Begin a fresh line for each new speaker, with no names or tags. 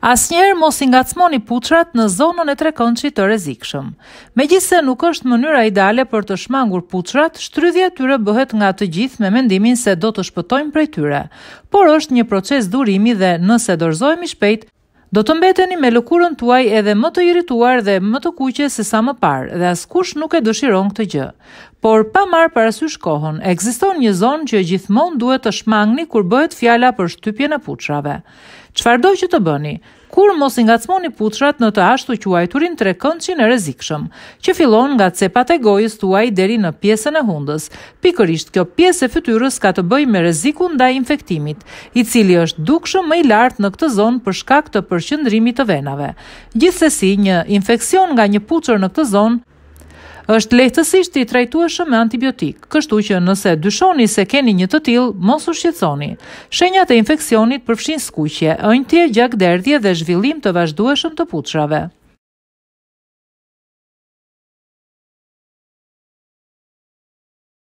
Asnjëherë mos i ngacmoni puçrat në zonën e trekëndshit të rrezikshëm. Megjithse nuk është mënyra ideale për të shmangur puçrat, shtrydhja tyre bëhet nga të gjithë me mendimin se do të shpëtojmë prej tyre, por është një proces durimi dhe nëse dorëzohemi shpejt, Do të mbeteni me lëkurën tuaj edhe më të irrituar dhe më të kuqe se sa më parë, dhe askush nuk e dëshiron këtë gjë por pa mar parasysh kohën, ekziston një zonë që gjithmonë duhet të shmangni kur bëhet fjala për shtypjen e puthrave. Çfarëdo që të bëni, kur mos i ngacmoni puthrat në të ashtu quajturin trekëndshin e rrezikshëm, që fillon nga cepat e gojës tuaj deri në pjesën e hundës. Pikërisht kjo pjesë e fytyrës ka të bëjë me rrezikun ndaj infektimit, i cili është dukshëm më i lartë në këtë zonë për shkak të përqendrimit të venave. Gjithsesi, një infeksion nga një puthër në këtë zonë është lehtësisht i trajtueshëm me antibiotik kështu që nëse dyshoni se keni një të tillë mos u shqetësoni shenjat e infeksionit përfshin skuqje ënjtje gjakderdhje dhe zhvillim të vazhdueshëm të pućrave